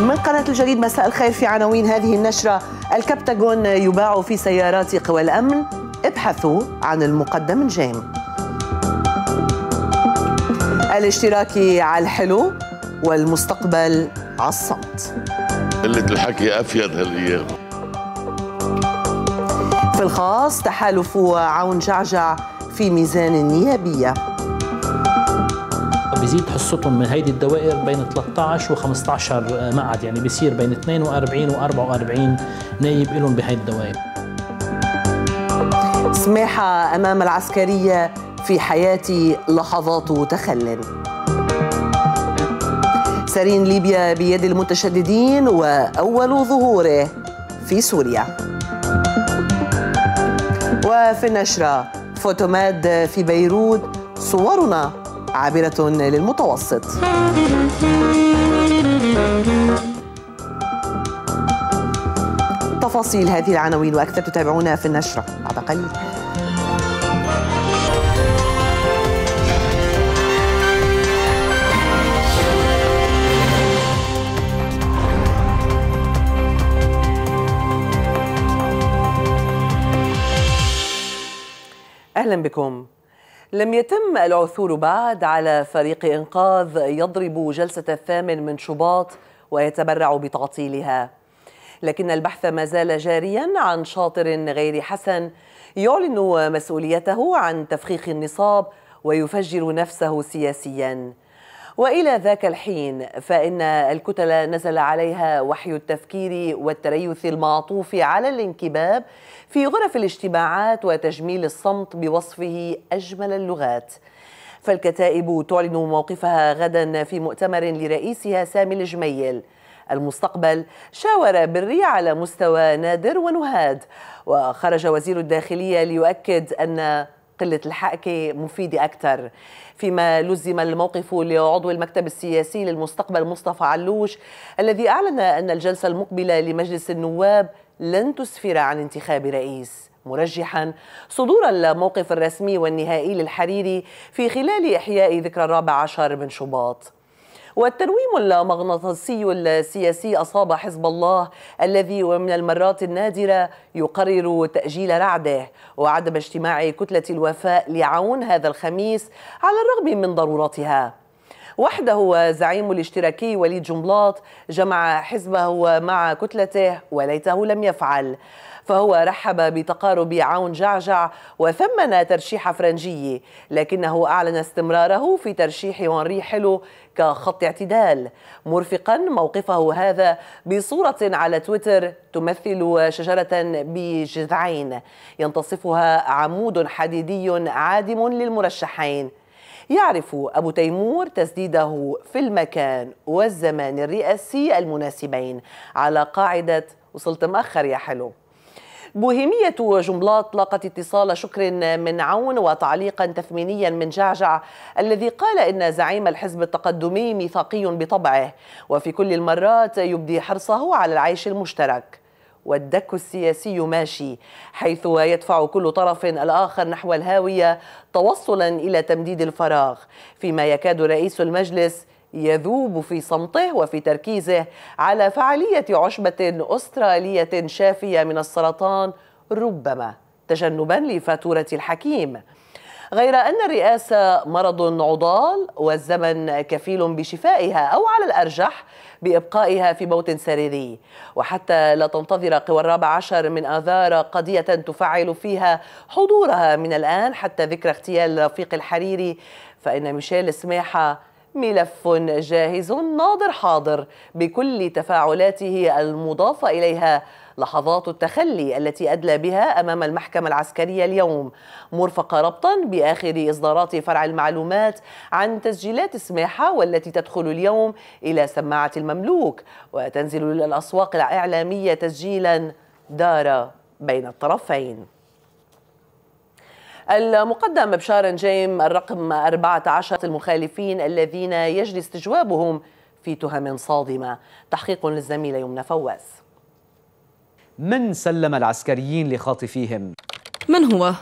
من قناة الجديد مساء الخير في عناوين هذه النشرة الكبتاجون يباع في سيارات قوى الأمن ابحثوا عن المقدم جيم الاشتراك على الحلو والمستقبل على الصمت قلة الحكي أفيد هالأيام في الخاص تحالف عون جعجع في ميزان النيابيه بزيد حصتهم من هيدي الدوائر بين 13 و 15 معهد يعني بصير بين 42 و 44 نايب لهم بهي الدوائر سماحة أمام العسكرية في حياتي لحظات تخل سرين ليبيا بيد المتشددين وأول ظهوره في سوريا وفي النشرة فوتوماد في بيروت صورنا عابرة للمتوسط تفاصيل هذه العناوين وأكثر تتابعونا في النشرة بعد قليل اهلا بكم لم يتم العثور بعد على فريق إنقاذ يضرب جلسة الثامن من شباط ويتبرع بتعطيلها لكن البحث ما زال جاريا عن شاطر غير حسن يعلن مسؤوليته عن تفخيخ النصاب ويفجر نفسه سياسيا والى ذاك الحين فان الكتل نزل عليها وحي التفكير والتريث المعطوف على الانكباب في غرف الاجتماعات وتجميل الصمت بوصفه أجمل اللغات فالكتائب تعلن موقفها غدا في مؤتمر لرئيسها سامي الجميل المستقبل شاور بري على مستوى نادر ونهاد وخرج وزير الداخلية ليؤكد أن قلة الحأكة مفيدة أكثر فيما لزم الموقف لعضو المكتب السياسي للمستقبل مصطفى علوش الذي أعلن أن الجلسة المقبلة لمجلس النواب لن تسفر عن انتخاب رئيس مرجحا صدور الموقف الرسمي والنهائي للحريري في خلال إحياء ذكرى الرابع عشر من شباط والتنويم المغناطيسي السياسي أصاب حزب الله الذي ومن المرات النادرة يقرر تأجيل رعده وعدم اجتماع كتلة الوفاء لعون هذا الخميس على الرغم من ضرورتها وحده زعيم الاشتراكي وليد جملاط جمع حزبه مع كتلته وليته لم يفعل فهو رحب بتقارب عون جعجع وثمن ترشيح فرنجية لكنه أعلن استمراره في ترشيح هنري حلو كخط اعتدال مرفقا موقفه هذا بصورة على تويتر تمثل شجرة بجذعين ينتصفها عمود حديدي عادم للمرشحين يعرف أبو تيمور تسديده في المكان والزمان الرئاسي المناسبين على قاعدة وصلت مأخر يا حلو بوهيمية جملات لاقت اتصال شكر من عون وتعليقا تثمينيا من جعجع الذي قال إن زعيم الحزب التقدمي ميثاقي بطبعه وفي كل المرات يبدي حرصه على العيش المشترك والدك السياسي ماشي حيث يدفع كل طرف الآخر نحو الهاوية توصلا إلى تمديد الفراغ فيما يكاد رئيس المجلس يذوب في صمته وفي تركيزه على فعالية عشبة أسترالية شافية من السرطان ربما تجنبا لفاتورة الحكيم غير أن الرئاسة مرض عضال والزمن كفيل بشفائها أو على الأرجح بإبقائها في موت سريري وحتى لا تنتظر قوى الرابع عشر من آذار قضية تفعل فيها حضورها من الآن حتى ذكرى اغتيال رفيق الحريري فإن ميشيل سماحة ملف جاهز ناظر حاضر بكل تفاعلاته المضافة إليها لحظات التخلي التي أدلى بها أمام المحكمة العسكرية اليوم مرفقة ربطا بآخر إصدارات فرع المعلومات عن تسجيلات سماحة والتي تدخل اليوم إلى سماعة المملوك وتنزل إلى الأسواق الإعلامية تسجيلا دار بين الطرفين المقدم بشار نجيم الرقم 14 المخالفين الذين يجري استجوابهم في تهم صادمة تحقيق للزميلة يمنى فواز من سلم العسكريين لخاطفيهم من هو؟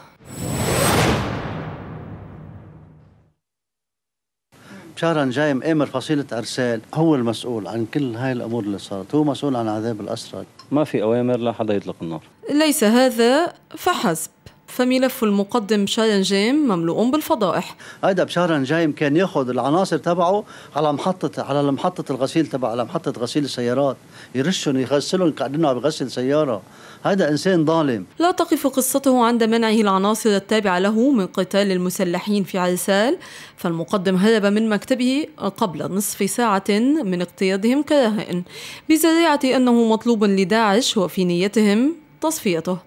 بشارة جاي مقامر فصيلة ارسال هو المسؤول عن كل هاي الامور اللي صارت، هو مسؤول عن عذاب الاسرى ما في اوامر لا حدا يطلق النار ليس هذا فحسب فملف المقدم جيم مملوء بالفضائح هيدا جيم كان ياخذ العناصر تبعه على محطه على محطه الغسيل تبع على محطه غسيل السيارات يرشهم يغسلهم كانه عم يغسل سياره هذا انسان ظالم لا تقف قصته عند منعه العناصر التابعه له من قتال المسلحين في عرسال فالمقدم هرب من مكتبه قبل نصف ساعه من اقتيادهم كرهائن بذريعه انه مطلوب لداعش وفي نيتهم تصفيته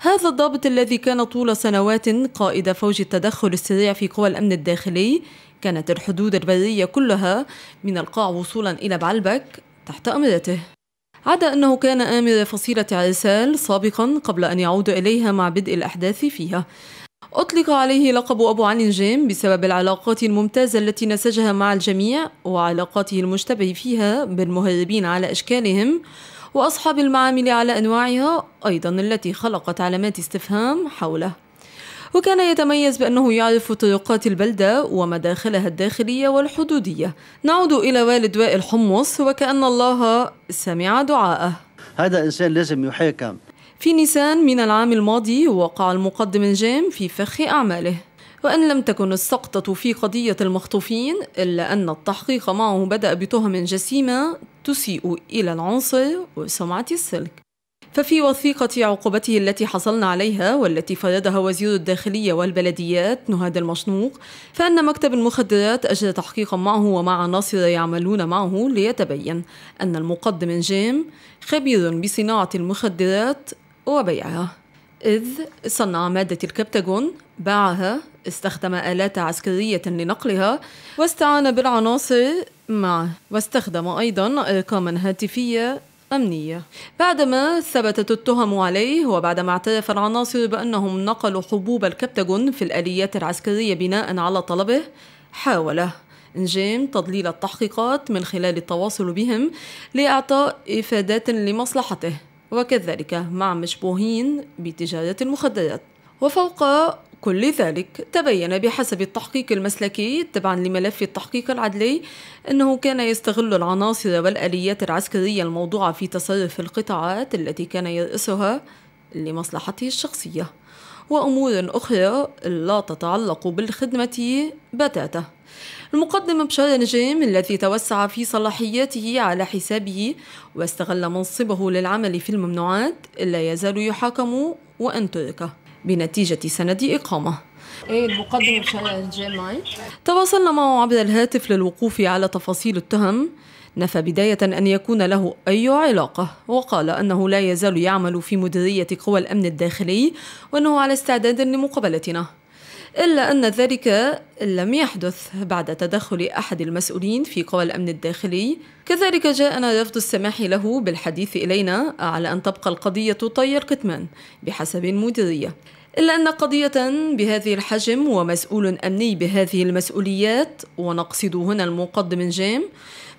هذا الضابط الذي كان طول سنوات قائد فوج التدخل السريع في قوى الأمن الداخلي كانت الحدود البرية كلها من القاع وصولا إلى بعلبك تحت أمرته عدا أنه كان آمر فصيلة عرسال سابقا قبل أن يعود إليها مع بدء الأحداث فيها أطلق عليه لقب أبو علي جيم بسبب العلاقات الممتازة التي نسجها مع الجميع وعلاقاته المشتبه فيها بالمهربين على أشكالهم وأصحاب المعامل على أنواعها أيضا التي خلقت علامات استفهام حوله وكان يتميز بأنه يعرف طرقات البلدة ومداخلها الداخلية والحدودية نعود إلى والد وائل حمص وكأن الله سمع دعاءه هذا إنسان لازم يحاكم في نيسان من العام الماضي وقع المقدم الجام في فخ أعماله وأن لم تكن السقطة في قضية المخطوفين إلا أن التحقيق معه بدأ بتهم جسيمة تسيء إلى العنصر وسمعة السلك ففي وثيقة عقوبته التي حصلنا عليها والتي فرضها وزير الداخلية والبلديات نهاد المشنوق فإن مكتب المخدرات أجرى تحقيقا معه ومع ناصر يعملون معه ليتبين أن المقدم جيم خبير بصناعة المخدرات وبيعها إذ صنع مادة الكبتاجون باعها استخدم آلات عسكرية لنقلها واستعان بالعناصر معه واستخدم أيضا أرقاما هاتفية أمنية بعدما ثبتت التهم عليه وبعدما اعترف العناصر بأنهم نقلوا حبوب الكبتاجون في الآليات العسكرية بناء على طلبه حاول إنجيم تضليل التحقيقات من خلال التواصل بهم لإعطاء إفادات لمصلحته وكذلك مع مشبوهين بتجارة المخدرات وفوق كل ذلك تبين بحسب التحقيق المسلكي تبعا لملف التحقيق العدلي أنه كان يستغل العناصر والآليات العسكرية الموضوعة في تصرف القطاعات التي كان يرأسها لمصلحته الشخصية وأمور أخرى لا تتعلق بالخدمة بتاته المقدم بشار نجيم الذي توسع في صلاحياته على حسابه واستغل منصبه للعمل في الممنوعات لا يزال يحاكم وأن تركه بنتيجة سند إقامة ايه المقدم بشار نجيم معي تواصلنا معه عبر الهاتف للوقوف على تفاصيل التهم نفى بداية أن يكون له أي علاقة وقال أنه لا يزال يعمل في مديرية قوى الأمن الداخلي وأنه على استعداد لمقابلتنا إلا أن ذلك لم يحدث بعد تدخل أحد المسؤولين في قوى الأمن الداخلي كذلك جاءنا رفض السماح له بالحديث إلينا على أن تبقى القضية طي الكتمان بحسب المديرية إلا أن قضية بهذه الحجم ومسؤول أمني بهذه المسؤوليات ونقصد هنا المقدم جيم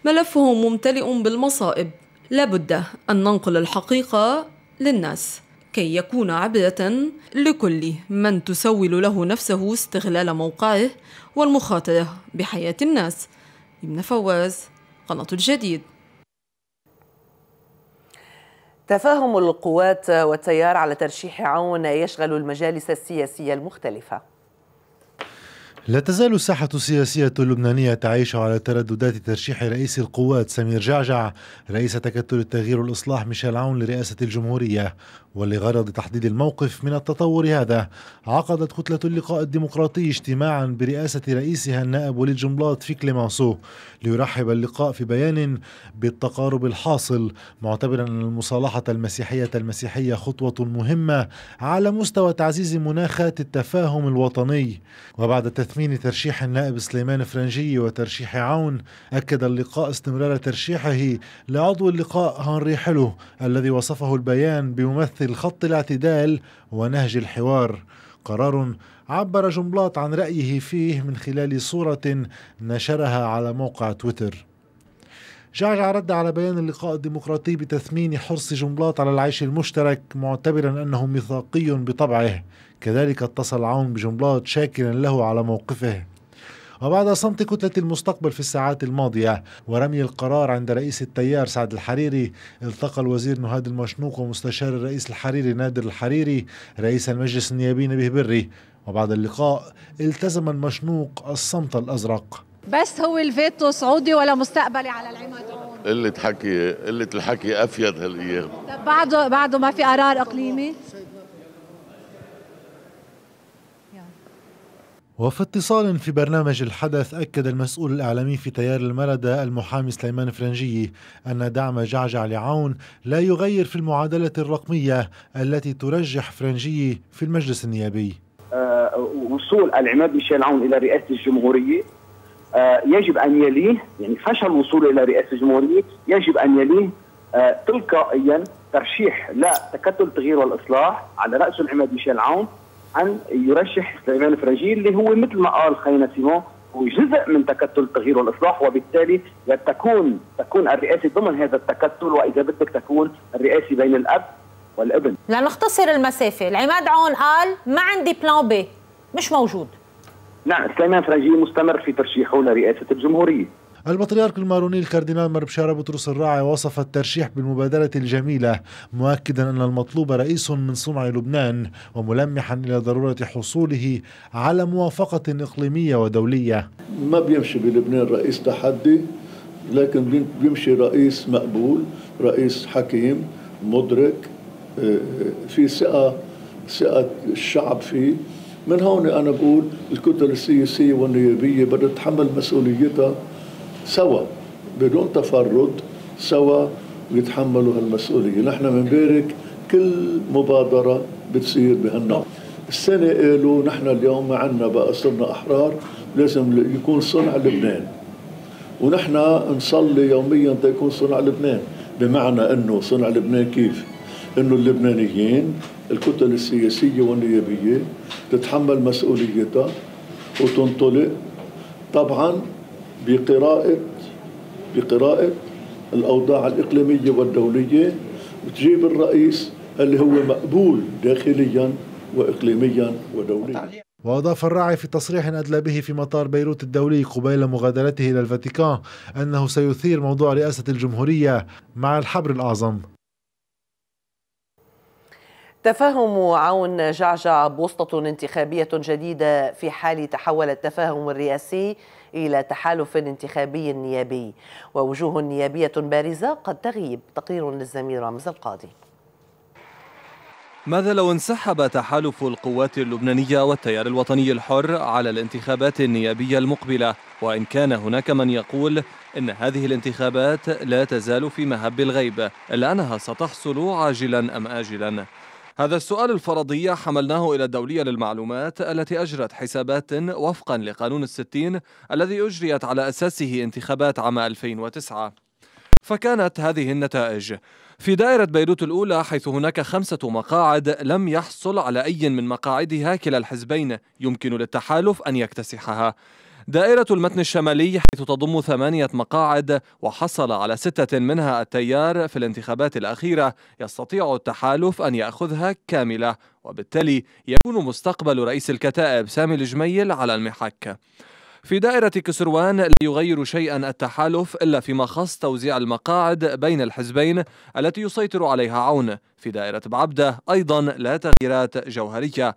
ملفه ممتلئ بالمصائب لابد أن ننقل الحقيقة للناس كي يكون عبرة لكل من تسول له نفسه استغلال موقعه والمخاطرة بحياة الناس ابن فواز قناة الجديد تفاهم القوات والتيار على ترشيح عون يشغل المجالس السياسية المختلفة لا تزال الساحة السياسية اللبنانية تعيش على ترددات ترشيح رئيس القوات سمير جعجع رئيس تكتل التغيير والإصلاح ميشيل عون لرئاسة الجمهورية ولغرض تحديد الموقف من التطور هذا عقدت كتلة اللقاء الديمقراطي اجتماعا برئاسة رئيسها النائب وليد في كليمانسو ليرحب اللقاء في بيان بالتقارب الحاصل معتبرا أن المصالحة المسيحية المسيحية خطوة مهمة على مستوى تعزيز مناخات التفاهم الوطني وبعد تثمين ترشيح النائب سليمان فرنجي وترشيح عون أكد اللقاء استمرار ترشيحه لعضو اللقاء هنري حلو الذي وصفه البيان بممثل الخط الاعتدال ونهج الحوار قرار عبر جنبلاط عن رايه فيه من خلال صوره نشرها على موقع تويتر جعجع رد على بيان اللقاء الديمقراطي بتثمين حرص جنبلاط على العيش المشترك معتبرا انه ميثاقي بطبعه كذلك اتصل عون بجنبلاط شاكرا له على موقفه وبعد صمت كتلة المستقبل في الساعات الماضية ورمي القرار عند رئيس التيار سعد الحريري التقى الوزير نهاد المشنوق ومستشار الرئيس الحريري نادر الحريري رئيس المجلس النيابي نبيه بري وبعد اللقاء التزم المشنوق الصمت الأزرق بس هو الفيتو سعودي ولا مستقبلي على العماد قلة حكي قلة الحكي أفيد هالأيام بعده بعده ما في قرار إقليمي وفي اتصال في برنامج الحدث أكد المسؤول الإعلامي في تيار المردة المحامي سليمان فرنجي أن دعم جعجع لعون لا يغير في المعادلة الرقمية التي ترجح فرنجي في المجلس النيابي أه وصول العماد ميشيل عون إلى رئاسة الجمهورية أه يجب أن يليه يعني فشل وصوله إلى رئاسة الجمهورية يجب أن يليه أه تلقائيا ترشيح لا تكتل التغيير والإصلاح على رأسه العماد ميشيل عون عن يرشح سليمان فراجيل اللي هو مثل ما قال خينا سيمون هو جزء من تكتل التغيير والاصلاح وبالتالي تكون تكون الرئاسه ضمن هذا التكتل واذا بدك تكون الرئاسه بين الاب والابن لنختصر المسافه، العماد عون قال ما عندي بلان بي مش موجود نعم سليمان فراجي مستمر في ترشيحه لرئاسه الجمهوريه البطريرك الماروني الكاردينال مربشارة بطرس الراعي وصف الترشيح بالمبادرة الجميلة مؤكدا أن المطلوب رئيس من صنع لبنان وملمحا إلى ضرورة حصوله على موافقة إقليمية ودولية ما بيمشي بلبنان رئيس تحدي لكن بيمشي رئيس مقبول رئيس حكيم مدرك آه، آه، في ثقة ثقة الشعب فيه من هون أنا بقول الكتل السياسية والنيابية بدها تتحمل مسؤوليتها سوا بدون تفرد سوا بيتحملوا هالمسؤولية نحن بنبارك كل مبادرة بتصير بهالنوع السنة قالوا نحن اليوم ما عنا بقى صرنا أحرار لازم يكون صنع لبنان ونحن نصلي يوميا تيكون صنع لبنان بمعنى أنه صنع لبنان كيف أنه اللبنانيين الكتل السياسية والنيابية تتحمل مسؤوليتها وتنطلق طبعا بقراءة بقراءة الأوضاع الإقليمية والدولية وتجيب الرئيس اللي هو مقبول داخليا وإقليميا ودوليا وأضاف الراعي في تصريح أدلى به في مطار بيروت الدولي قبيل مغادرته إلى الفاتيكان أنه سيثير موضوع رئاسة الجمهورية مع الحبر الأعظم تفاهم عون جعجع بوسطة انتخابية جديدة في حال تحول التفاهم الرئاسي إلى تحالف انتخابي نيابي ووجوه نيابية بارزة قد تغيب تقرير للزميل رامز القاضي ماذا لو انسحب تحالف القوات اللبنانية والتيار الوطني الحر على الانتخابات النيابية المقبلة وإن كان هناك من يقول إن هذه الانتخابات لا تزال في مهب الغيب إلا أنها ستحصل عاجلا أم آجلا هذا السؤال الفرضي حملناه إلى الدولية للمعلومات التي أجرت حسابات وفقا لقانون الستين الذي أجريت على أساسه انتخابات عام 2009 فكانت هذه النتائج في دائرة بيروت الأولى حيث هناك خمسة مقاعد لم يحصل على أي من مقاعدها كلا الحزبين يمكن للتحالف أن يكتسحها دائرة المتن الشمالي حيث تضم ثمانية مقاعد وحصل على ستة منها التيار في الانتخابات الأخيرة يستطيع التحالف أن يأخذها كاملة وبالتالي يكون مستقبل رئيس الكتائب سامي الجميل على المحك في دائرة كسروان لا يغير شيئا التحالف إلا فيما خص توزيع المقاعد بين الحزبين التي يسيطر عليها عون في دائرة بعبدة أيضا لا تغييرات جوهرية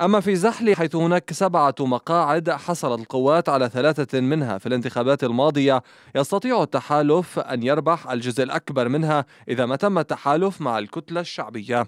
أما في زحل حيث هناك سبعة مقاعد حصلت القوات على ثلاثة منها في الانتخابات الماضية يستطيع التحالف أن يربح الجزء الأكبر منها إذا ما تم التحالف مع الكتلة الشعبية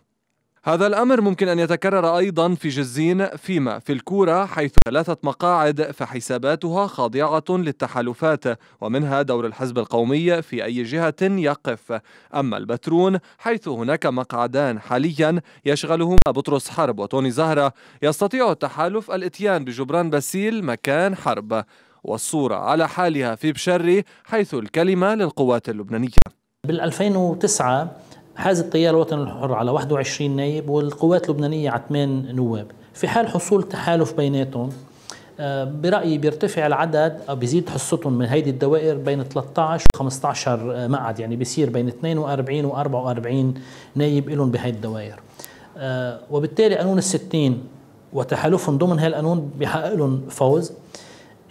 هذا الأمر ممكن أن يتكرر أيضا في جزين فيما في الكورة حيث ثلاثة مقاعد فحساباتها خاضعة للتحالفات ومنها دور الحزب القومي في أي جهة يقف أما البترون حيث هناك مقعدان حاليا يشغلهما بطرس حرب وتوني زهرة يستطيع التحالف الاتيان بجبران باسيل مكان حرب والصورة على حالها في بشري حيث الكلمة للقوات اللبنانية بال 2009 حاز التيار الوطني الحر على 21 نائب والقوات اللبنانية على 8 نواب في حال حصول تحالف بيناتهم آه، برأيي بيرتفع العدد أو بيزيد حصتهم من هيدي الدوائر بين 13 و 15 مقعد يعني بيصير بين 42 و 44 نايب لهم بهيدي الدوائر آه، وبالتالي قانون الستين وتحالفهم ضمن هالقانون بيحقق لهم فوز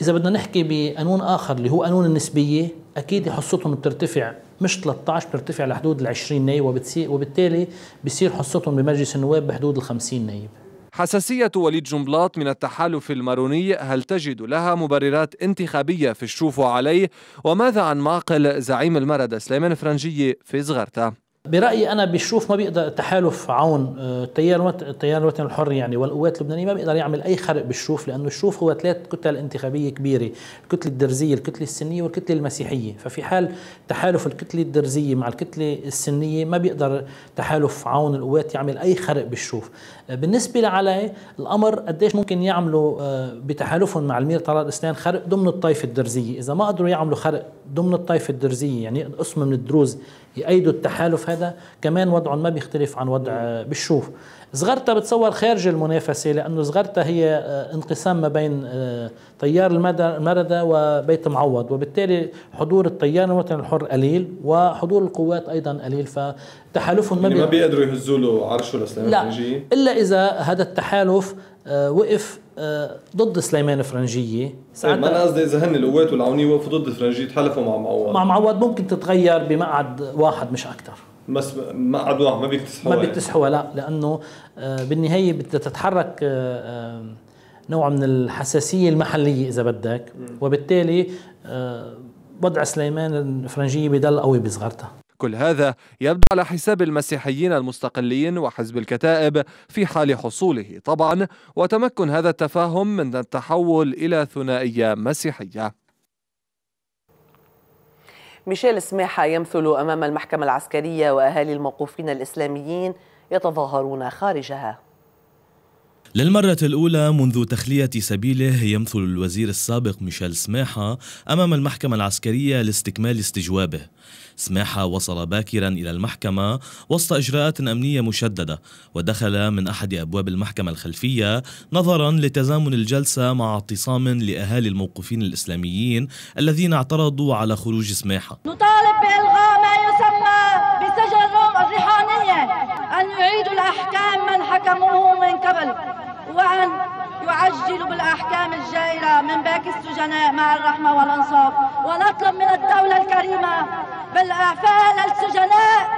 إذا بدنا نحكي بقانون آخر اللي هو قانون النسبية أكيد حصتهم بترتفع مش 13 بترتفع لحدود ال 20 نايب وبالتالي بصير حصتهم بمجلس النواب بحدود ال 50 نايب حساسية وليد جنبلاط من التحالف الماروني هل تجد لها مبررات انتخابية في الشوف عليه وماذا عن معقل زعيم المرد سليمان فرنجية في زغرته برايي انا بشوف ما بيقدر تحالف عون آه، التيار التيار الوطني الحر يعني والقوات اللبنانيه ما بيقدر يعمل اي خرق بالشوف لانه الشوف هو ثلاث كتل انتخابيه كبيره، الكتله الدرزيه، الكتله السنيه والكتله المسيحيه، ففي حال تحالف الكتله الدرزيه مع الكتله السنيه ما بيقدر تحالف عون القوات يعمل اي خرق بالشوف. آه، بالنسبه لعلي الامر قديش ممكن يعملوا آه، بتحالفهم مع الامير طلال اسنان خرق ضمن الطائفه الدرزيه، اذا ما قدروا يعملوا خرق ضمن الطائفه الدرزيه يعني قسم من الدروز يأيدوا التحالف هذا كمان وضعهم ما بيختلف عن وضع آه، بالشوف صغرتها بتصور خارج المنافسة لأنه صغرتها هي آه، انقسام ما بين تيار آه، المردة وبيت معوض وبالتالي حضور التيار الوطني الحر قليل وحضور القوات أيضا قليل فتحالفهم يعني ما بيقدروا يهزوا له عرشه لسليمان لا فرنجية. إلا إذا هذا التحالف آه، وقف ضد سليمان فرنجية ساعتها طيب، ما انا قصدي اذا هن القوات والعونيه وقفوا ضد فرنجية تحالفوا مع معوض مع معوض ممكن تتغير بمقعد واحد مش اكثر بس ما عدواه ما بيكتسحوها ما يعني. بيكتسحوها لا لانه آه، بالنهايه بدها تتحرك آه، آه، نوع من الحساسيه المحليه اذا بدك وبالتالي وضع سليمان الفرنجيه بضل قوي بصغرتها كل هذا يبدو على حساب المسيحيين المستقلين وحزب الكتائب في حال حصوله طبعا وتمكن هذا التفاهم من التحول الى ثنائيه مسيحيه ميشيل سماحة يمثل أمام المحكمة العسكرية وأهالي الموقوفين الإسلاميين يتظاهرون خارجها للمرة الأولى منذ تخلية سبيله يمثل الوزير السابق ميشيل سماحة أمام المحكمة العسكرية لاستكمال استجوابه سماحة وصل باكرا إلى المحكمة وسط إجراءات أمنية مشددة ودخل من أحد أبواب المحكمة الخلفية نظرا لتزامن الجلسة مع اعتصام لأهالي الموقوفين الإسلاميين الذين اعترضوا على خروج سماحة نطالب بإلغاء ما يسمى بسجن الريحانية أن يعيدوا الأحكام من حكموه من قبل وأن يعجلوا بالأحكام الجائرة من باقي السجناء مع الرحمة والإنصاف ونطلب من الدولة الكريمة بل السجناء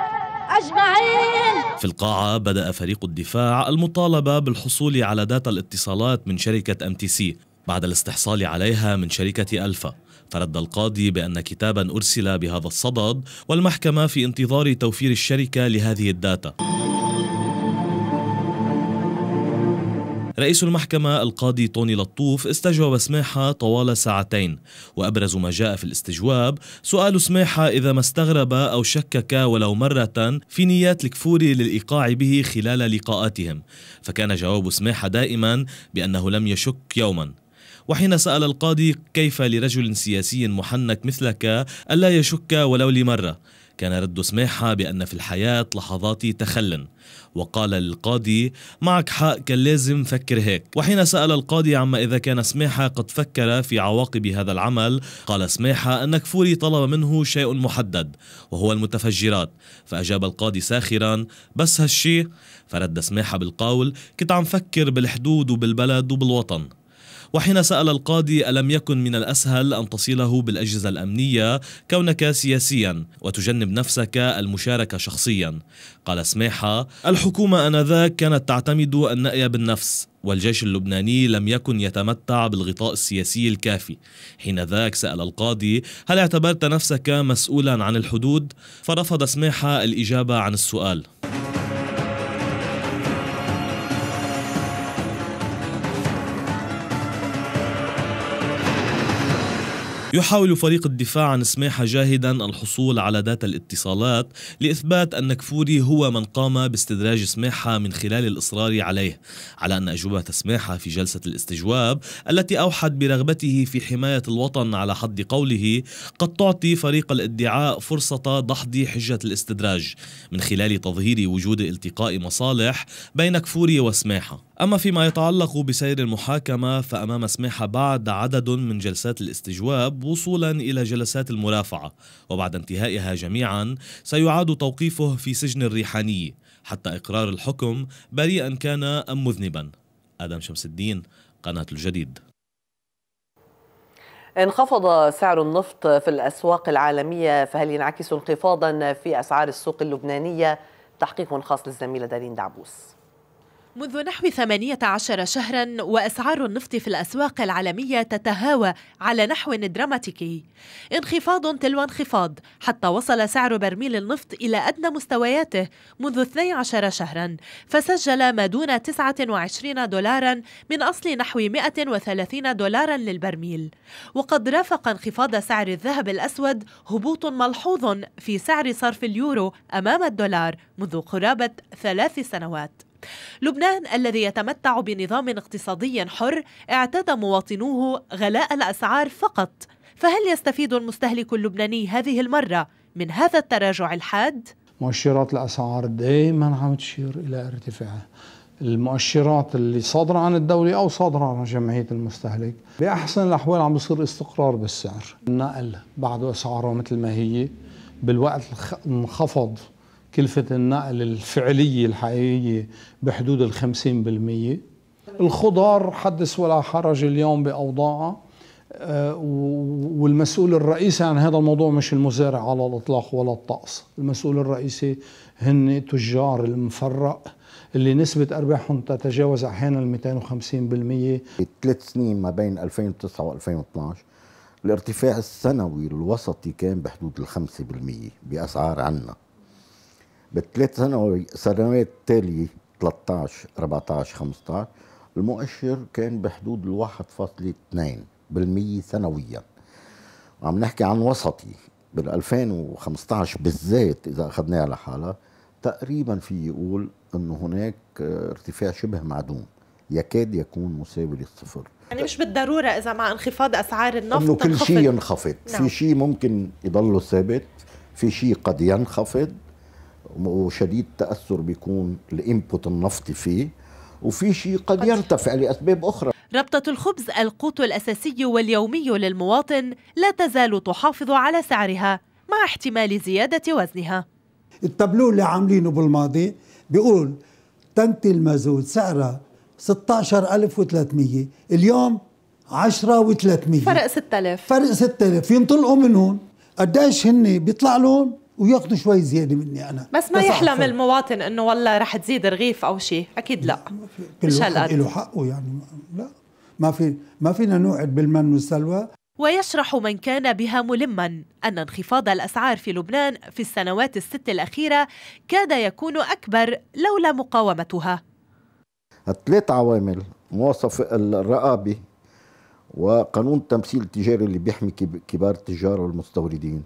أجمعين في القاعة بدأ فريق الدفاع المطالبة بالحصول على داتا الاتصالات من شركة ام تي سي بعد الاستحصال عليها من شركة ألفا فرد القاضي بأن كتابا أرسل بهذا الصدد والمحكمة في انتظار توفير الشركة لهذه الداتا رئيس المحكمة القاضي طوني لطوف استجوب سماحة طوال ساعتين وأبرز ما جاء في الاستجواب سؤال سماحة إذا ما استغرب أو شكك ولو مرة في نيات الكفوري للإيقاع به خلال لقاءاتهم فكان جواب سماحة دائما بأنه لم يشك يوما وحين سأل القاضي كيف لرجل سياسي محنك مثلك ألا يشك ولو لمرة كان رد سماحة بأن في الحياة لحظات تخل وقال للقاضي معك حق كان لازم فكر هيك وحين سأل القاضي عما إذا كان سماحة قد فكر في عواقب هذا العمل قال سماحة أن كفوري طلب منه شيء محدد وهو المتفجرات فأجاب القاضي ساخرا بس هالشي فرد سماحة بالقول كنت عم فكر بالحدود وبالبلد وبالوطن وحين سأل القاضي ألم يكن من الأسهل أن تصله بالأجهزة الأمنية كونك سياسيا وتجنب نفسك المشاركة شخصيا قال سماحة الحكومة أنذاك كانت تعتمد النأي بالنفس والجيش اللبناني لم يكن يتمتع بالغطاء السياسي الكافي حينذاك سأل القاضي هل اعتبرت نفسك مسؤولا عن الحدود؟ فرفض سماحة الإجابة عن السؤال يحاول فريق الدفاع عن سماحة جاهدا الحصول على داتا الاتصالات لإثبات أن كفوري هو من قام باستدراج سماحة من خلال الإصرار عليه على أن أجوبة سماحة في جلسة الاستجواب التي أوحد برغبته في حماية الوطن على حد قوله قد تعطي فريق الادعاء فرصة دحض حجة الاستدراج من خلال تظهير وجود التقاء مصالح بين كفوري وسماحه أما فيما يتعلق بسير المحاكمة فأمام سماحة بعد عدد من جلسات الاستجواب وصولا إلى جلسات المرافعة وبعد انتهائها جميعا سيعاد توقيفه في سجن الريحانية حتى إقرار الحكم بريئا كان أم مذنبا آدم شمس الدين قناة الجديد انخفض سعر النفط في الأسواق العالمية فهل ينعكس انخفاضا في أسعار السوق اللبنانية تحقيق خاص للزميلة دارين دعبوس منذ نحو 18 شهرا وأسعار النفط في الأسواق العالمية تتهاوى على نحو دراماتيكي انخفاض تلو انخفاض حتى وصل سعر برميل النفط إلى أدنى مستوياته منذ 12 شهرا فسجل ما دون 29 دولارا من أصل نحو 130 دولارا للبرميل وقد رافق انخفاض سعر الذهب الأسود هبوط ملحوظ في سعر صرف اليورو أمام الدولار منذ قرابة ثلاث سنوات لبنان الذي يتمتع بنظام اقتصادي حر اعتاد مواطنوه غلاء الاسعار فقط فهل يستفيد المستهلك اللبناني هذه المره من هذا التراجع الحاد مؤشرات الاسعار دائما عم تشير الى ارتفاعها المؤشرات اللي صادرة عن الدولة أو صادرة عن جمعية المستهلك بأحسن الأحوال عم بصير استقرار بالسعر النقل بعده أسعاره مثل ما هي بالوقت انخفض كلفة النقل الفعلية الحقيقية بحدود الخمسين بالمية الخضار حدث ولا حرج اليوم بأوضاعها آه، والمسؤول الرئيسي عن هذا الموضوع مش المزارع على الإطلاق ولا الطقس المسؤول الرئيسي هن تجار المفرق اللي نسبة أرباحهم تتجاوز أحيانا 250% ثلاث سنين ما بين 2009 و 2012 الارتفاع السنوي الوسطي كان بحدود الخمسة بالمية بأسعار عنا بالثلاث سنوات التالية 13 14 15 المؤشر كان بحدود ال 1.2% سنويا وعم نحكي عن وسطي بال 2015 بالذات اذا اخذناها لحالها تقريبا في يقول انه هناك آه، ارتفاع شبه معدوم يكاد يكون مساوي للصفر يعني مش بالضروره اذا مع انخفاض اسعار النفط انه كل شيء ينخفض نعم. في شيء ممكن يضله ثابت في شيء قد ينخفض وشديد تاثر بيكون الانبوت النفطي فيه وفي شيء قد, يرتفع لاسباب اخرى ربطة الخبز القوت الأساسي واليومي للمواطن لا تزال تحافظ على سعرها مع احتمال زيادة وزنها التابلو اللي عاملينه بالماضي بيقول تنتي المازوت سعرها 16300 اليوم 10 و300 فرق 6000 فرق 6000 ينطلقوا من هون قديش هن بيطلع لهم وياخذوا شوي زياده مني انا بس ما يحلم أحفر. المواطن انه والله رح تزيد رغيف او شيء اكيد لا كل مش هالقد له حقه يعني لا ما في ما فينا نوعد بالمن والسلوى ويشرح من كان بها ملما أن انخفاض الأسعار في لبنان في السنوات الست الأخيرة كاد يكون أكبر لولا مقاومتها ثلاث عوامل مواصفة الرقابة وقانون التمثيل التجاري اللي بيحمي كبار التجار والمستوردين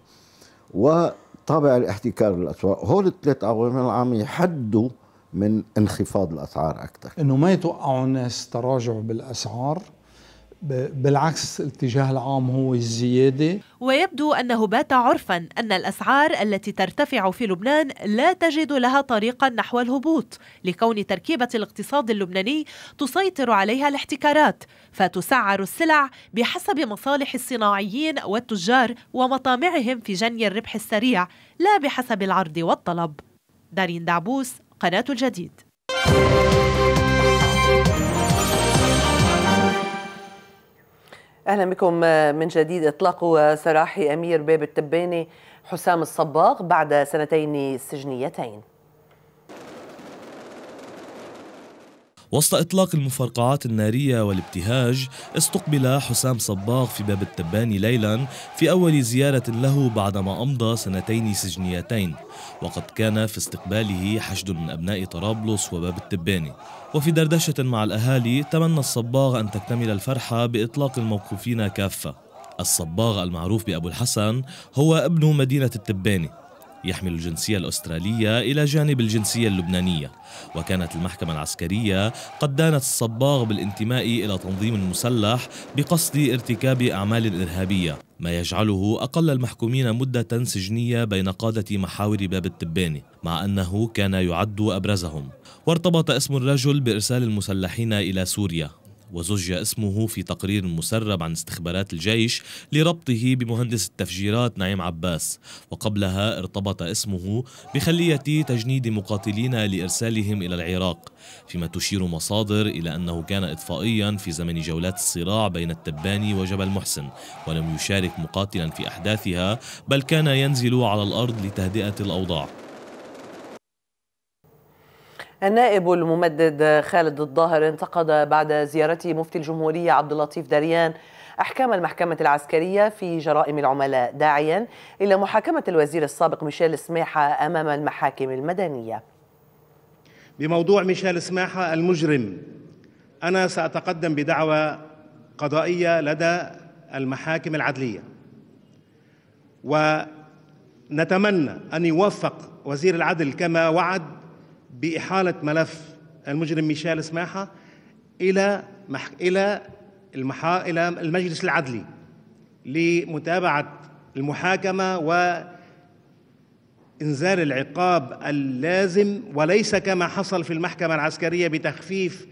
و طابع الاحتكار الاسواق هول الثلاث عوامل عم يحدوا من انخفاض الاسعار اكثر انه ما يتوقعوا الناس تراجع بالاسعار بالعكس الاتجاه العام هو الزيادة ويبدو أنه بات عرفا أن الأسعار التي ترتفع في لبنان لا تجد لها طريقا نحو الهبوط لكون تركيبة الاقتصاد اللبناني تسيطر عليها الاحتكارات فتسعر السلع بحسب مصالح الصناعيين والتجار ومطامعهم في جني الربح السريع لا بحسب العرض والطلب دارين دعبوس قناة الجديد اهلا بكم آه، من جديد اطلاق سراح امير باب التباني حسام الصباغ بعد سنتين سجنيتين وسط إطلاق المفرقعات النارية والابتهاج استقبل حسام صباغ في باب التباني ليلا في أول زيارة له بعدما أمضى سنتين سجنيتين وقد كان في استقباله حشد من أبناء طرابلس وباب التباني وفي دردشة مع الأهالي تمنى الصباغ أن تكتمل الفرحة بإطلاق الموقوفين كافة الصباغ المعروف بأبو الحسن هو ابن مدينة التباني يحمل الجنسية الأسترالية إلى جانب الجنسية اللبنانية وكانت المحكمة العسكرية قد دانت الصباغ بالانتماء إلى تنظيم مسلح بقصد ارتكاب أعمال إرهابية ما يجعله أقل المحكومين مدة سجنية بين قادة محاور باب التباني مع أنه كان يعد أبرزهم وارتبط اسم الرجل بإرسال المسلحين إلى سوريا وزج اسمه في تقرير مسرب عن استخبارات الجيش لربطه بمهندس التفجيرات نعيم عباس وقبلها ارتبط اسمه بخلية تجنيد مقاتلين لإرسالهم إلى العراق فيما تشير مصادر إلى أنه كان إطفائيا في زمن جولات الصراع بين التباني وجبل محسن ولم يشارك مقاتلا في أحداثها بل كان ينزل على الأرض لتهدئة الأوضاع النائب الممدد خالد الظاهر انتقد بعد زيارته مفتي الجمهورية عبد اللطيف داريان أحكام المحكمة العسكرية في جرائم العملاء داعيا إلى محاكمة الوزير السابق ميشيل سماحة أمام المحاكم المدنية بموضوع ميشيل سماحة المجرم أنا سأتقدم بدعوى قضائية لدى المحاكم العدلية ونتمنى أن يوفق وزير العدل كما وعد باحاله ملف المجرم ميشيل سماحه الى مح... الى المحا... الى المجلس العدلي لمتابعه المحاكمه و انزال العقاب اللازم وليس كما حصل في المحكمه العسكريه بتخفيف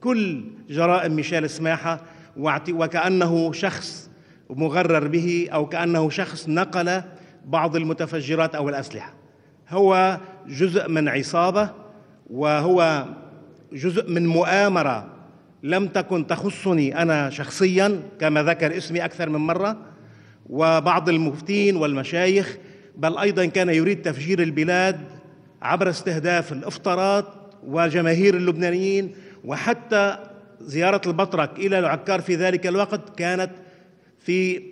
كل جرائم ميشيل سماحه وكانه شخص مغرر به او كانه شخص نقل بعض المتفجرات او الاسلحه هو جزء من عصابه وهو جزء من مؤامرة لم تكن تخصني أنا شخصيا كما ذكر اسمي أكثر من مرة وبعض المفتين والمشايخ بل أيضا كان يريد تفجير البلاد عبر استهداف الإفطارات وجماهير اللبنانيين وحتى زيارة البطرك إلى العكار في ذلك الوقت كانت في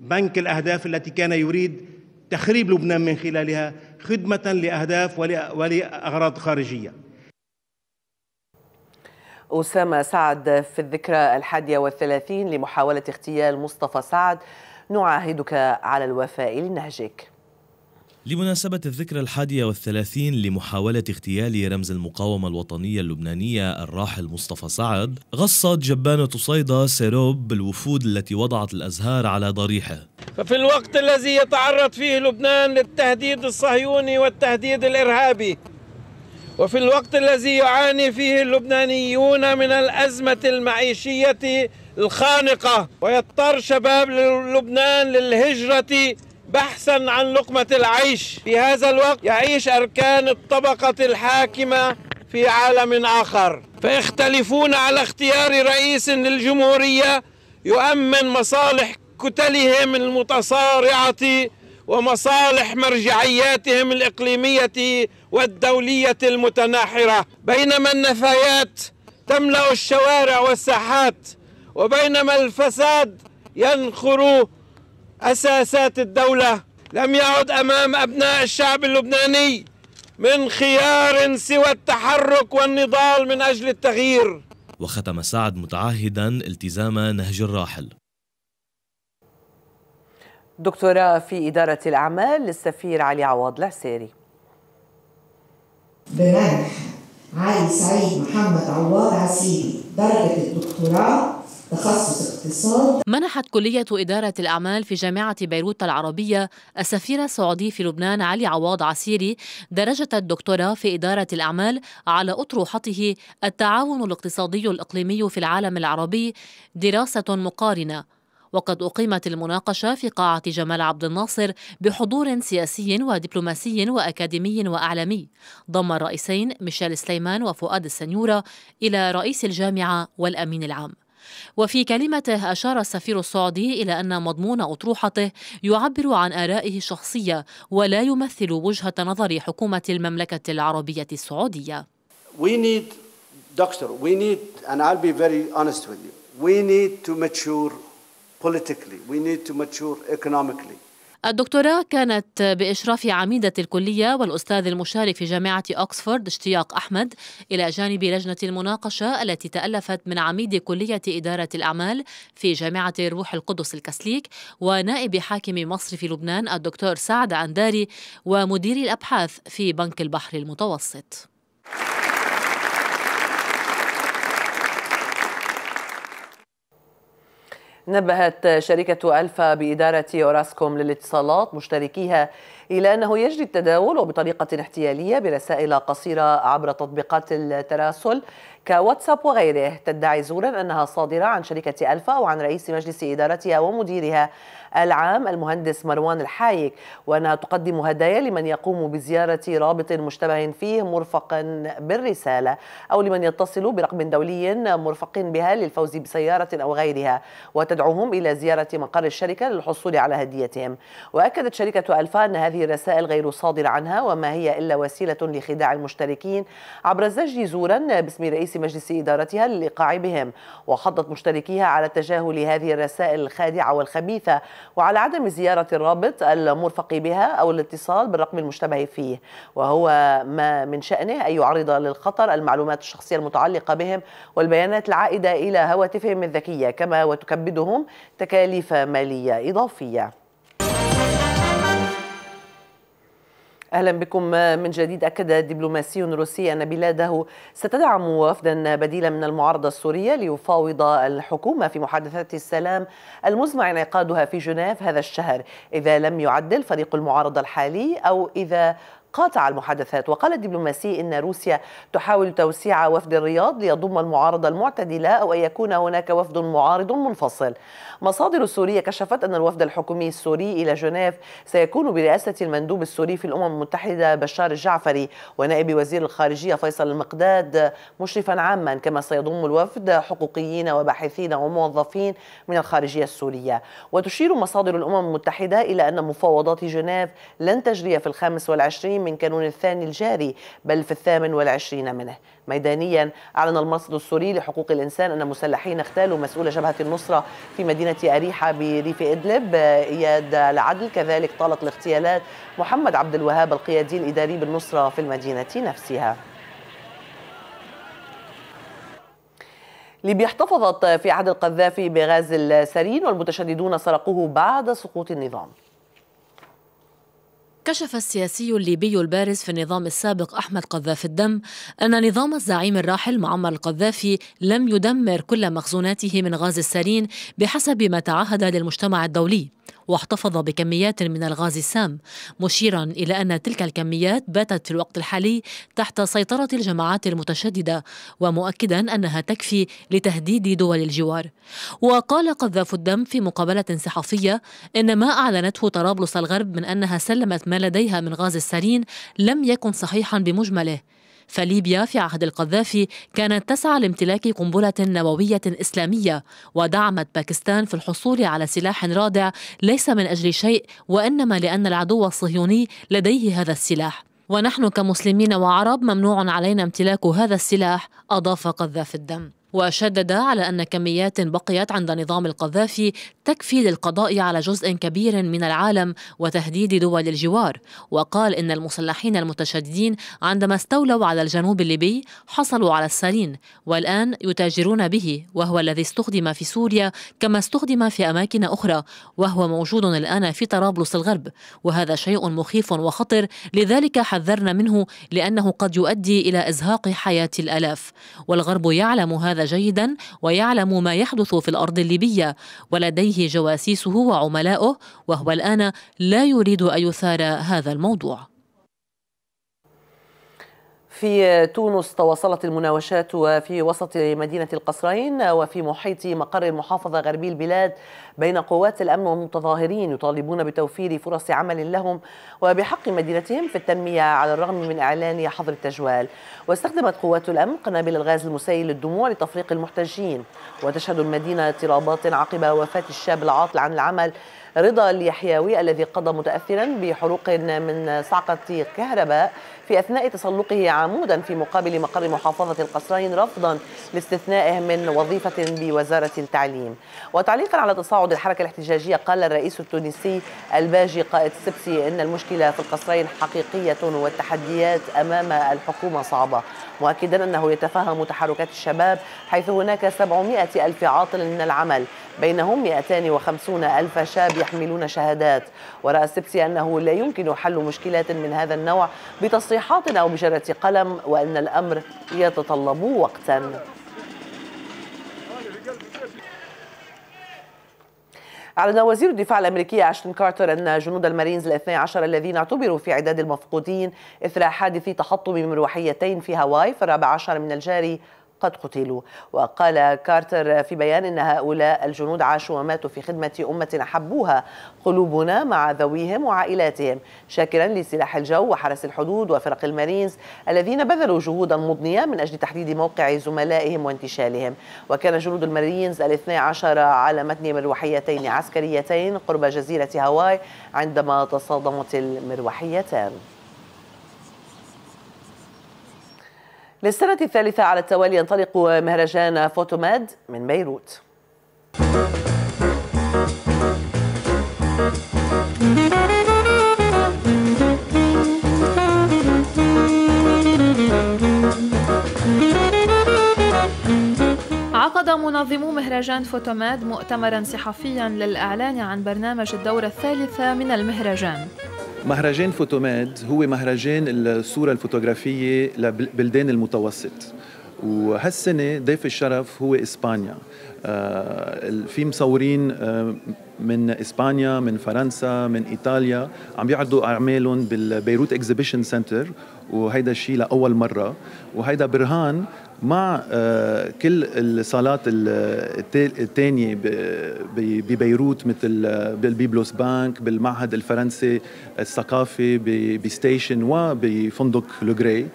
بنك الأهداف التي كان يريد تخريب لبنان من خلالها خدمة لأهداف ولأغراض خارجية أسامة سعد في الذكرى الحادية والثلاثين لمحاولة اغتيال مصطفى سعد نعاهدك على الوفاء لنهجك لمناسبة الذكرى الحادية والثلاثين لمحاولة اغتيال رمز المقاومة الوطنية اللبنانية الراحل مصطفى سعد غصت جبانة صيدا سيروب بالوفود التي وضعت الأزهار على ضريحه ففي الوقت الذي يتعرض فيه لبنان للتهديد الصهيوني والتهديد الإرهابي وفي الوقت الذي يعاني فيه اللبنانيون من الأزمة المعيشية الخانقة ويضطر شباب لبنان للهجرة بحثا عن لقمة العيش في هذا الوقت يعيش أركان الطبقة الحاكمة في عالم آخر فيختلفون على اختيار رئيس للجمهورية يؤمن مصالح كتلهم المتصارعة ومصالح مرجعياتهم الإقليمية والدولية المتناحرة بينما النفايات تملأ الشوارع والساحات وبينما الفساد ينخر أساسات الدولة لم يعد أمام أبناء الشعب اللبناني من خيار سوى التحرك والنضال من أجل التغيير وختم سعد متعهدا التزام نهج الراحل دكتوراه في إدارة الأعمال للسفير علي عواض العسيري بمنح علي سعيد محمد عواض عسيري درجة الدكتوراه منحت كلية إدارة الأعمال في جامعة بيروت العربية السفير السعودي في لبنان علي عواض عسيري درجة الدكتوراه في إدارة الأعمال على أطروحته التعاون الاقتصادي الإقليمي في العالم العربي دراسة مقارنة وقد أقيمت المناقشة في قاعة جمال عبد الناصر بحضور سياسي ودبلوماسي وأكاديمي وأعلامي ضم الرئيسين ميشيل سليمان وفؤاد السنيورة إلى رئيس الجامعة والأمين العام وفي كلمته أشار السفير السعودي إلى أن مضمون أطروحته يعبر عن آرائه الشخصية ولا يمثل وجهة نظر حكومة المملكة العربية السعودية. We need, doctor, we need, and I'll be very honest with you, we need to mature politically, we need to mature economically. الدكتوراه كانت بإشراف عميدة الكلية والأستاذ المشارك في جامعة أكسفورد اشتياق أحمد إلى جانب لجنة المناقشة التي تألفت من عميد كلية إدارة الأعمال في جامعة روح القدس الكسليك ونائب حاكم مصر في لبنان الدكتور سعد عنداري ومدير الأبحاث في بنك البحر المتوسط نبهت شركة ألفا بإدارة أوراسكوم للاتصالات مشتركيها إلى أنه يجري التداول وبطريقة احتيالية برسائل قصيرة عبر تطبيقات التراسل كواتساب وغيره تدعي زورا أنها صادرة عن شركة ألفا وعن رئيس مجلس إدارتها ومديرها العام المهندس مروان الحايك وأنها تقدم هدايا لمن يقوم بزيارة رابط مشتبه فيه مرفقا بالرسالة أو لمن يتصل برقم دولي مرفق بها للفوز بسيارة أو غيرها وتدعوهم إلى زيارة مقر الشركة للحصول على هديتهم وأكدت شركة ألفا أن هذه الرسائل غير صادرة عنها وما هي إلا وسيلة لخداع المشتركين عبر الزج زورا باسم رئيس رئيس مجلس إدارتها بهم وحضت مشتركيها على تجاهل هذه الرسائل الخادعة والخبيثة وعلى عدم زيارة الرابط المرفق بها أو الاتصال بالرقم المشتبه فيه وهو ما من شأنه أن يعرض للخطر المعلومات الشخصية المتعلقة بهم والبيانات العائدة إلى هواتفهم الذكية كما وتكبدهم تكاليف مالية إضافية أهلا بكم من جديد أكد دبلوماسي روسي أن بلاده ستدعم وفدا بديلا من المعارضة السورية ليفاوض الحكومة في محادثات السلام المزمع انعقادها في جنيف هذا الشهر إذا لم يعدل فريق المعارضة الحالي أو إذا قاطع المحادثات وقال الدبلوماسي إن روسيا تحاول توسيع وفد الرياض ليضم المعارضة المعتدلة أو أن يكون هناك وفد معارض منفصل مصادر سورية كشفت أن الوفد الحكومي السوري إلى جنيف سيكون برئاسة المندوب السوري في الأمم المتحدة بشار الجعفري ونائب وزير الخارجية فيصل المقداد مشرفا عاما كما سيضم الوفد حقوقيين وباحثين وموظفين من الخارجية السورية وتشير مصادر الأمم المتحدة إلى أن مفاوضات جنيف لن تجري في الخامس والعشرين من كانون الثاني الجاري بل في الثامن والعشرين منه ميدانيا أعلن المرصد السوري لحقوق الإنسان أن مسلحين اغتالوا مسؤول جبهة النصرة في مدينة أريحة بريف إدلب إياد العدل كذلك طالت الاغتيالات محمد عبد الوهاب القيادي الإداري بالنصرة في المدينة نفسها ليبيا احتفظت في عهد القذافي بغاز السرين والمتشددون سرقوه بعد سقوط النظام كشف السياسي الليبي البارز في النظام السابق أحمد قذافي الدم أن نظام الزعيم الراحل معمر القذافي لم يدمر كل مخزوناته من غاز السارين بحسب ما تعهد للمجتمع الدولي واحتفظ بكميات من الغاز السام مشيرا إلى أن تلك الكميات باتت في الوقت الحالي تحت سيطرة الجماعات المتشددة ومؤكدا أنها تكفي لتهديد دول الجوار وقال قذاف الدم في مقابلة صحفية إن ما أعلنته طرابلس الغرب من أنها سلمت ما لديها من غاز السارين لم يكن صحيحا بمجمله فليبيا في عهد القذافي كانت تسعى لامتلاك قنبلة نووية إسلامية ودعمت باكستان في الحصول على سلاح رادع ليس من أجل شيء وإنما لأن العدو الصهيوني لديه هذا السلاح ونحن كمسلمين وعرب ممنوع علينا امتلاك هذا السلاح أضاف قذافي الدم وشدد على أن كميات بقيت عند نظام القذافي تكفي للقضاء على جزء كبير من العالم وتهديد دول الجوار وقال إن المسلحين المتشددين عندما استولوا على الجنوب الليبي حصلوا على السالين والآن يتاجرون به وهو الذي استخدم في سوريا كما استخدم في أماكن أخرى وهو موجود الآن في طرابلس الغرب وهذا شيء مخيف وخطر لذلك حذرنا منه لأنه قد يؤدي إلى إزهاق حياة الآلاف والغرب يعلم هذا جيدا ويعلم ما يحدث في الأرض الليبية ولديه جواسيسه وعملاؤه وهو الآن لا يريد أن يثار هذا الموضوع في تونس تواصلت المناوشات وفي وسط مدينة القصرين وفي محيط مقر المحافظة غربي البلاد بين قوات الأمن والمتظاهرين يطالبون بتوفير فرص عمل لهم وبحق مدينتهم في التنمية على الرغم من إعلان حظر التجوال واستخدمت قوات الأمن قنابل الغاز المسيل للدموع لتفريق المحتجين وتشهد المدينة اضطرابات عقب وفاة الشاب العاطل عن العمل رضا اليحيوي الذي قضى متأثرا بحروق من صعقة كهرباء في أثناء تسلقه عمودا في مقابل مقر محافظة القصرين رفضا لاستثنائه من وظيفة بوزارة التعليم وتعليقا على تصاعد الحركة الاحتجاجية قال الرئيس التونسي الباجي قائد السبسي إن المشكلة في القصرين حقيقية والتحديات أمام الحكومة صعبة مؤكدا أنه يتفهم تحركات الشباب حيث هناك 700 ألف عاطل من العمل بينهم 250 ألف شاب يحملون شهادات ورأى السبسي أنه لا يمكن حل مشكلات من هذا النوع بتصريحات أو بشرة قلم وأن الأمر يتطلب وقتاً أعلن وزير الدفاع الأمريكي أشتون كارتر أن جنود المارينز الاثني عشر الذين اعتبروا في عداد المفقودين إثر حادث تحطم مروحيتين في هاواي في الرابع عشر من الجاري قد قتلوا وقال كارتر في بيان أن هؤلاء الجنود عاشوا وماتوا في خدمة أمة أحبوها قلوبنا مع ذويهم وعائلاتهم شاكرا لسلاح الجو وحرس الحدود وفرق المارينز الذين بذلوا جهودا مضنية من أجل تحديد موقع زملائهم وانتشالهم وكان جنود المارينز الاثني عشر على متن مروحيتين عسكريتين قرب جزيرة هاواي عندما تصادمت المروحيتان للسنة الثالثة على التوالي ينطلق مهرجان فوتوماد من بيروت عقد منظمو مهرجان فوتوماد مؤتمرا صحفيا للإعلان عن برنامج الدورة الثالثة من المهرجان مهرجان فوتوماد هو مهرجان الصورة الفوتوغرافية لبلدان المتوسط وهالسنة ضيف الشرف هو إسبانيا آه، في مصورين آه، من إسبانيا من فرنسا من إيطاليا عم يعرضوا أعمالهم بالبيروت إكزيبيشن سنتر وهيدا الشيء لأول مرة وهيدا برهان مع آه، كل الصالات الثانية ببيروت مثل آه، بالبيبلوس بانك بالمعهد الفرنسي الثقافي بستيشن وبفندق لوغري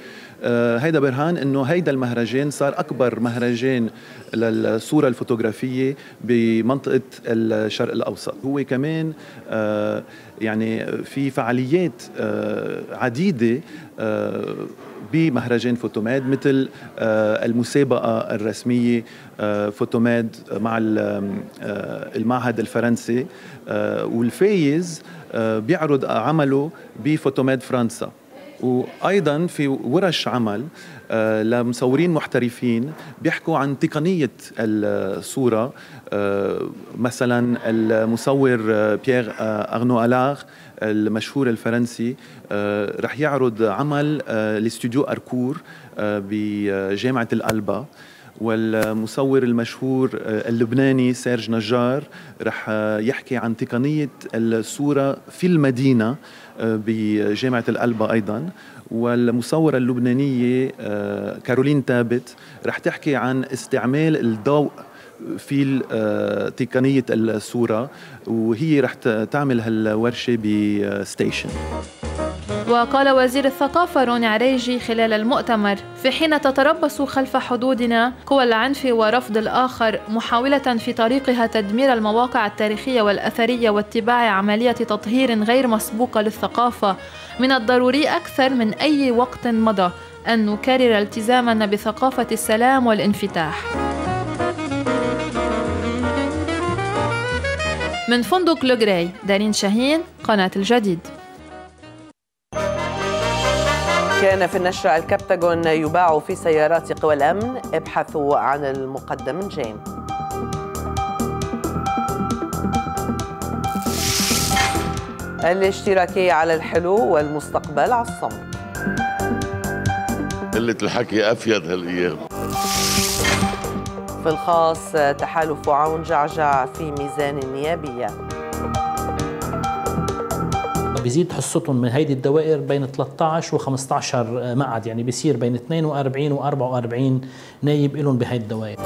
آه، هيدا برهان انه هيدا المهرجان صار اكبر مهرجان للصوره الفوتوغرافيه بمنطقه الشرق الاوسط هو كمان آه، يعني في فعاليات آه، عديده بمهرجان فوتوماد مثل المسابقة الرسمية فوتوماد مع المعهد الفرنسي والفايز بيعرض عمله بفوتوماد فرنسا وايضا في ورش عمل آه، لمصورين محترفين بيحكوا عن تقنيه الصوره آه، مثلا المصور آه، بيير ارنو الاغ المشهور الفرنسي رح يعرض عمل لاستوديو اركور بجامعه الالبا والمصور المشهور اللبناني سيرج نجار رح يحكي عن تقنية الصورة في المدينة بجامعة القلبة أيضا والمصورة اللبنانية آه، كارولين ثابت رح تحكي عن استعمال الضوء في آه، تقنية الصورة وهي رح تعمل هالورشة بستيشن وقال وزير الثقافة روني عريجي خلال المؤتمر في حين تتربص خلف حدودنا قوى العنف ورفض الآخر محاولة في طريقها تدمير المواقع التاريخية والأثرية واتباع عملية تطهير غير مسبوقة للثقافة من الضروري أكثر من أي وقت مضى أن نكرر التزامنا بثقافة السلام والانفتاح من فندق لوغراي دارين شاهين قناة الجديد كان في النشرة الكبتاجون يباع في سيارات قوى الأمن ابحثوا عن المقدم جيم الاشتراكية على الحلو والمستقبل على الصمت قلة الحكي أفيد هالأيام في الخاص تحالف عون جعجع في ميزان النيابية بيزيد حصتهم من هيدي الدوائر بين 13 و 15 مقعد يعني بيصير بين 42 و 44 نايب لهم بهي الدوائر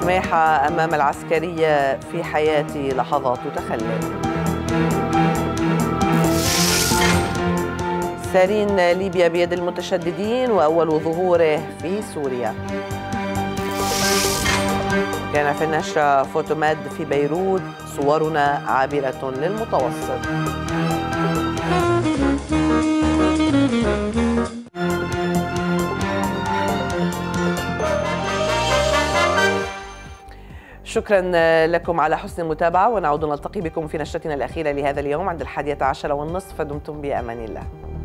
سماحة أمام العسكرية في حياتي لحظات تخلل سارين ليبيا بيد المتشددين وأول ظهوره في سوريا كان في النشرة فوتوماد في بيروت صورنا عابرة للمتوسط شكرا لكم على حسن المتابعة ونعود نلتقي بكم في نشرتنا الأخيرة لهذا اليوم عند الحادية عشرة والنصف فدمتم بأمان الله